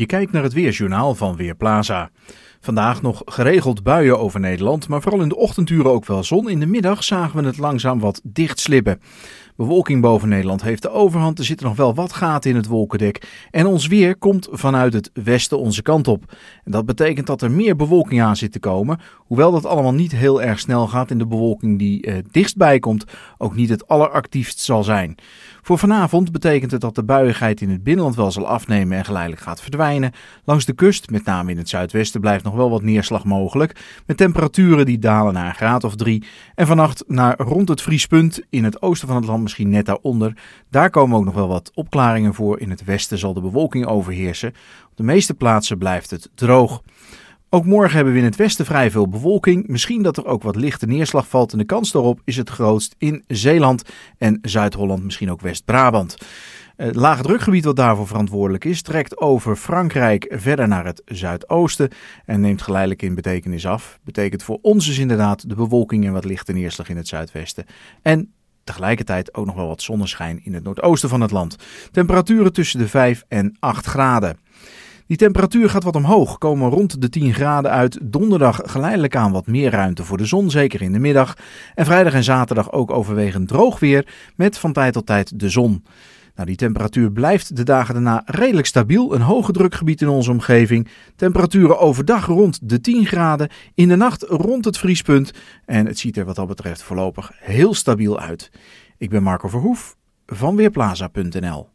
Je kijkt naar het weersjournaal van Weerplaza. Vandaag nog geregeld buien over Nederland, maar vooral in de ochtenduren ook wel zon. In de middag zagen we het langzaam wat slippen. Bewolking boven Nederland heeft de overhand. Er zitten nog wel wat gaten in het wolkendek. En ons weer komt vanuit het westen onze kant op. En dat betekent dat er meer bewolking aan zit te komen. Hoewel dat allemaal niet heel erg snel gaat en de bewolking die eh, dichtstbij komt ook niet het alleractiefst zal zijn. Voor vanavond betekent het dat de buiigheid in het binnenland wel zal afnemen en geleidelijk gaat verdwijnen. Langs de kust, met name in het zuidwesten, blijft nog wel wat neerslag mogelijk. Met temperaturen die dalen naar een graad of drie. En vannacht naar rond het vriespunt in het oosten van het land misschien net daaronder. Daar komen ook nog wel wat opklaringen voor. In het westen zal de bewolking overheersen. Op de meeste plaatsen blijft het droog. Ook morgen hebben we in het westen vrij veel bewolking. Misschien dat er ook wat lichte neerslag valt. En de kans daarop is het grootst in Zeeland en Zuid-Holland, misschien ook West-Brabant. Het lage drukgebied wat daarvoor verantwoordelijk is, trekt over Frankrijk verder naar het zuidoosten en neemt geleidelijk in betekenis af. Betekent voor ons dus inderdaad de bewolking en wat lichte neerslag in het zuidwesten. En Tegelijkertijd ook nog wel wat zonneschijn in het noordoosten van het land. Temperaturen tussen de 5 en 8 graden. Die temperatuur gaat wat omhoog, komen rond de 10 graden uit. Donderdag geleidelijk aan wat meer ruimte voor de zon, zeker in de middag. En vrijdag en zaterdag ook overwegend droog weer, met van tijd tot tijd de zon. Nou, die temperatuur blijft de dagen daarna redelijk stabiel. Een hoge drukgebied in onze omgeving. Temperaturen overdag rond de 10 graden. In de nacht rond het vriespunt. En het ziet er wat dat betreft voorlopig heel stabiel uit. Ik ben Marco Verhoef van Weerplaza.nl